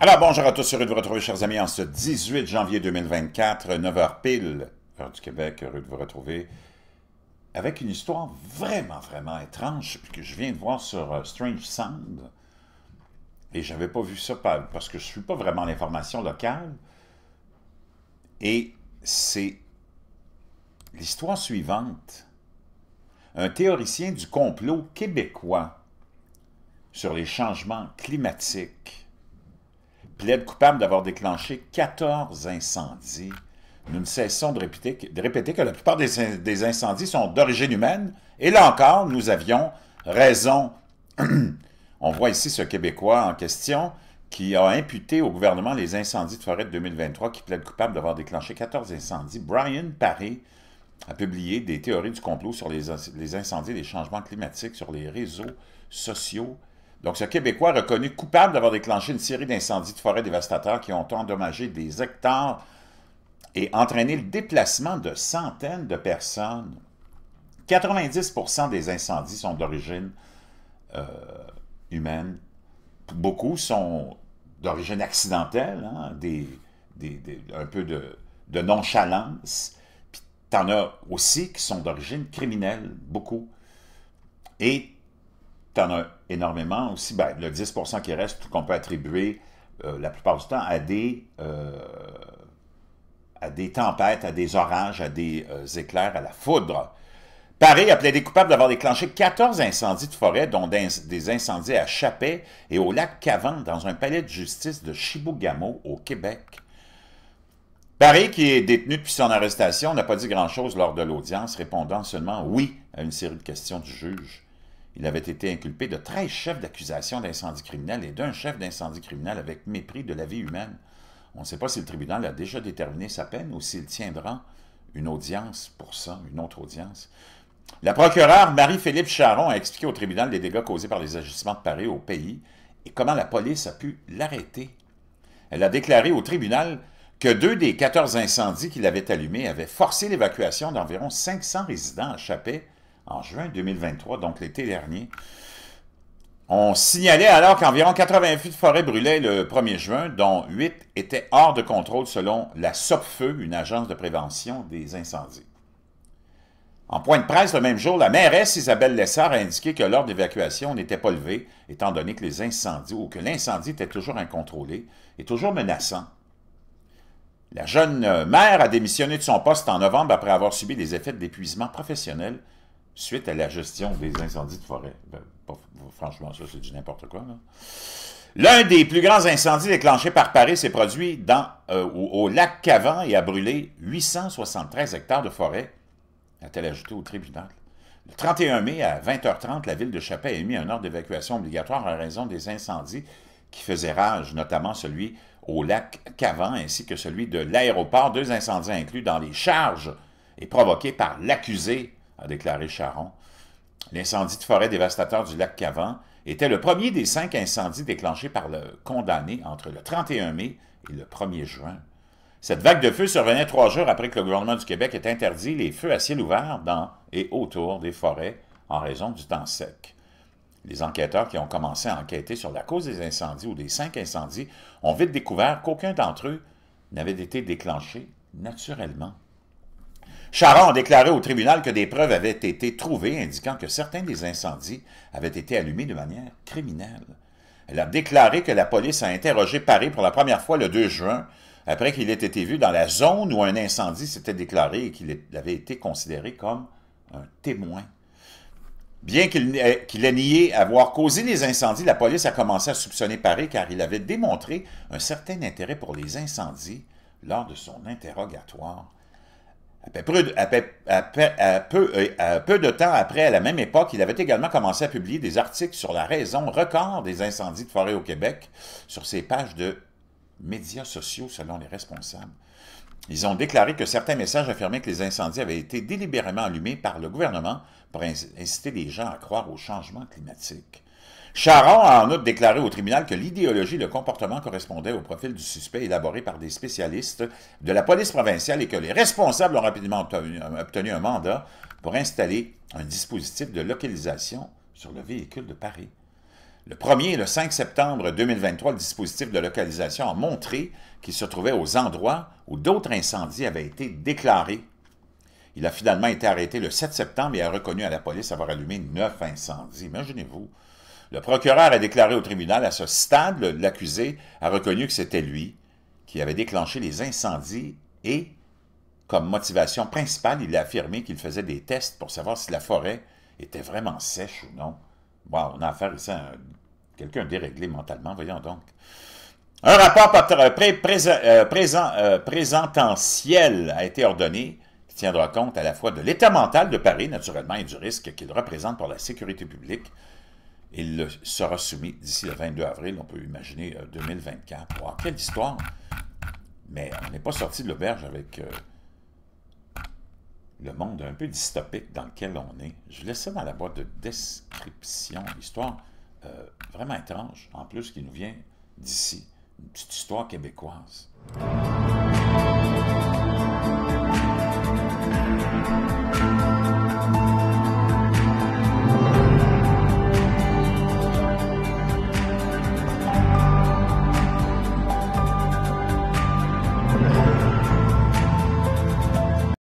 Alors, bonjour à tous, heureux de vous retrouver, chers amis, en ce 18 janvier 2024, 9h pile, heure du Québec, heureux de vous retrouver, avec une histoire vraiment, vraiment étrange que je viens de voir sur euh, Strange Sound, et je n'avais pas vu ça parce que je ne suis pas vraiment l'information locale, et c'est l'histoire suivante. Un théoricien du complot québécois sur les changements climatiques plaide coupable d'avoir déclenché 14 incendies. Nous ne cessons de répéter, que la plupart des, incendies sont d'origine humaine. Et là encore, nous avions raison. On voit ici ce Québécois en question qui a imputé au gouvernement les incendies de forêt de 2023 qui plaide coupable d'avoir déclenché 14 incendies. Brian Paré a publié des théories du complot sur les, les incendies et les changements climatiques sur les réseaux sociaux donc, ce Québécois reconnu coupable d'avoir déclenché une série d'incendies de forêt dévastateurs qui ont endommagé des hectares et entraîné le déplacement de centaines de personnes. 90 des incendies sont d'origine euh, humaine. Beaucoup sont d'origine accidentelle, hein, des, un peu de, de nonchalance. Puis t'en as aussi qui sont d'origine criminelle, beaucoup. Et T'en as énormément aussi. Ben, le 10 qui reste, qu'on peut attribuer euh, la plupart du temps à des, euh, à des tempêtes, à des orages, à des euh, éclairs, à la foudre. Paris a plaidé coupable d'avoir déclenché 14 incendies de forêt, dont des incendies à Chapet et au lac Cavan, dans un palais de justice de Chibougamau, au Québec. Paris, qui est détenu depuis son arrestation, n'a pas dit grand-chose lors de l'audience, répondant seulement oui à une série de questions du juge. Il avait été inculpé de 13 chefs d'accusation d'incendie criminel et d'un chef d'incendie criminel avec mépris de la vie humaine. On ne sait pas si le tribunal a déjà déterminé sa peine ou s'il tiendra une audience pour ça, une autre audience. La procureure Marie-Philippe Charon a expliqué au tribunal les dégâts causés par les agissements de Paris au pays et comment la police a pu l'arrêter. Elle a déclaré au tribunal que deux des 14 incendies qu'il avait allumés avaient forcé l'évacuation d'environ 500 résidents à Chappé, en juin 2023, donc l'été dernier. On signalait alors qu'environ 80 forêts de forêt brûlaient le 1er juin, dont 8 étaient hors de contrôle selon la SOPFEU, une agence de prévention des incendies. En point de presse le même jour, la mairesse Isabelle Lessard a indiqué que l'ordre d'évacuation n'était pas levé, étant donné que les incendies ou que l'incendie était toujours incontrôlé et toujours menaçant. La jeune mère a démissionné de son poste en novembre après avoir subi des effets d'épuisement professionnel suite à la gestion des incendies de forêt. Ben, franchement, ça, c'est du n'importe quoi. L'un des plus grands incendies déclenchés par Paris s'est produit euh, au, lac Cavan et a brûlé 873 hectares de forêt, a-t-elle ajouté au tribunal. Le 31 mai à 20h30, la ville de Chapay a émis un ordre d'évacuation obligatoire en raison des incendies qui faisaient rage, notamment celui au lac Cavan ainsi que celui de l'aéroport, deux incendies inclus dans les charges et provoqués par l'accusé a déclaré Charon. L'incendie de forêt dévastateur du lac Cavan était le premier des cinq incendies déclenchés par le condamné entre le 31 mai et le 1er juin. Cette vague de feu survenait trois jours après que le gouvernement du Québec ait interdit les feux à ciel ouvert dans et autour des forêts en raison du temps sec. Les enquêteurs qui ont commencé à enquêter sur la cause des incendies ou des cinq incendies ont vite découvert qu'aucun d'entre eux n'avait été déclenché naturellement. Charon a déclaré au tribunal que des preuves avaient été trouvées indiquant que certains des incendies avaient été allumés de manière criminelle. Elle a déclaré que la police a interrogé Paris pour la première fois le 2 juin, après qu'il ait été vu dans la zone où un incendie s'était déclaré et qu'il avait été considéré comme un témoin. Bien euh, qu'il ait nié avoir causé les incendies, la police a commencé à soupçonner Paris car il avait démontré un certain intérêt pour les incendies lors de son interrogatoire peu, peu, de temps après, à la même époque, il avait également commencé à publier des articles sur la raison record des incendies de forêt au Québec sur ses pages de médias sociaux, selon les responsables. Ils ont déclaré que certains messages affirmaient que les incendies avaient été délibérément allumés par le gouvernement pour inciter les gens à croire au changement climatique. Charon a en outre déclaré au tribunal que l'idéologie et le comportement correspondaient au profil du suspect élaboré par des spécialistes de la police provinciale et que les responsables ont rapidement obtenu, un mandat pour installer un dispositif de localisation sur le véhicule de Paris. Le 1er et le 5 septembre 2023, le dispositif de localisation a montré qu'il se trouvait aux endroits où d'autres incendies avaient été déclarés. Il a finalement été arrêté le 7 septembre et a reconnu à la police avoir allumé neuf incendies. Imaginez-vous, le procureur a déclaré au tribunal à ce stade, l'accusé a reconnu que c'était lui qui avait déclenché les incendies et, comme motivation principale, il a affirmé qu'il faisait des tests pour savoir si la forêt était vraiment sèche ou non. Bon, on a affaire ici à quelqu'un déréglé mentalement, voyons donc. Un rapport pré euh, euh, présententiel a été ordonné qui tiendra compte à la fois de l'état mental de Paris, naturellement, et du risque qu'il représente pour la sécurité publique, il sera soumis d'ici le 22 avril, on peut imaginer 2024. Euh, pour quelle histoire! Mais on n'est pas sorti de l'auberge avec euh, le monde un peu dystopique dans lequel on est. Je laisse ça dans la boîte de description. Histoire euh, vraiment étrange, en plus, qui nous vient d'ici. Une petite histoire québécoise.